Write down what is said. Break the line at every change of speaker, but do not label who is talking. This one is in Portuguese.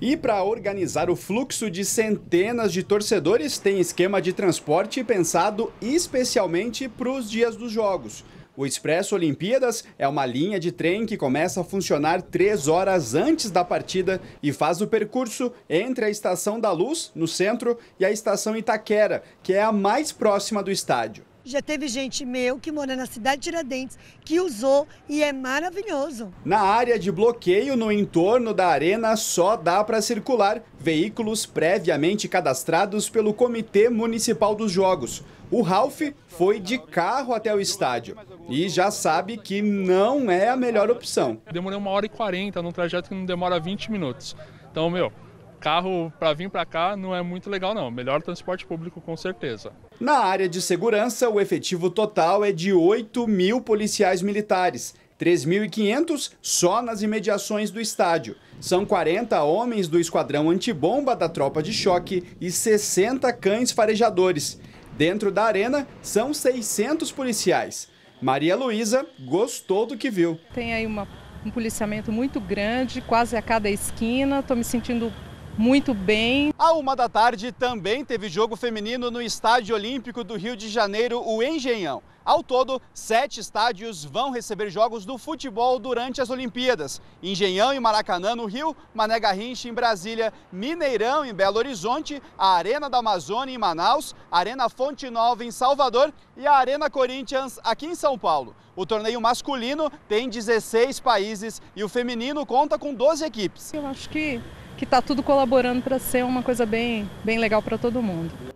E para organizar o fluxo de centenas de torcedores, tem esquema de transporte pensado especialmente para os dias dos jogos. O Expresso Olimpíadas é uma linha de trem que começa a funcionar três horas antes da partida e faz o percurso entre a Estação da Luz, no centro, e a Estação Itaquera, que é a mais próxima do estádio.
Já teve gente meu que mora na cidade de Tiradentes que usou e é maravilhoso.
Na área de bloqueio no entorno da arena só dá para circular veículos previamente cadastrados pelo Comitê Municipal dos Jogos. O Ralph foi de carro até o estádio e já sabe que não é a melhor opção.
Demorei uma hora e quarenta num trajeto que não demora 20 minutos. Então, meu, carro para vir para cá não é muito legal não. Melhor transporte público com certeza.
Na área de segurança, o efetivo total é de 8 mil policiais militares. 3.500 só nas imediações do estádio. São 40 homens do esquadrão antibomba da tropa de choque e 60 cães farejadores. Dentro da arena, são 600 policiais. Maria Luísa gostou do que viu. Tem aí uma, um policiamento muito grande, quase a cada esquina. Estou me sentindo muito bem. A uma da tarde também teve jogo feminino no Estádio Olímpico do Rio de Janeiro, o Engenhão. Ao todo, sete estádios vão receber jogos do futebol durante as Olimpíadas. Engenhão e Maracanã, no Rio, Mané Garrincha, em Brasília, Mineirão, em Belo Horizonte, a Arena da Amazônia, em Manaus, Arena Fonte Nova, em Salvador e a Arena Corinthians, aqui em São Paulo. O torneio masculino tem 16 países e o feminino conta com 12 equipes. Eu acho que que está tudo colaborando para ser uma coisa bem, bem legal para todo mundo.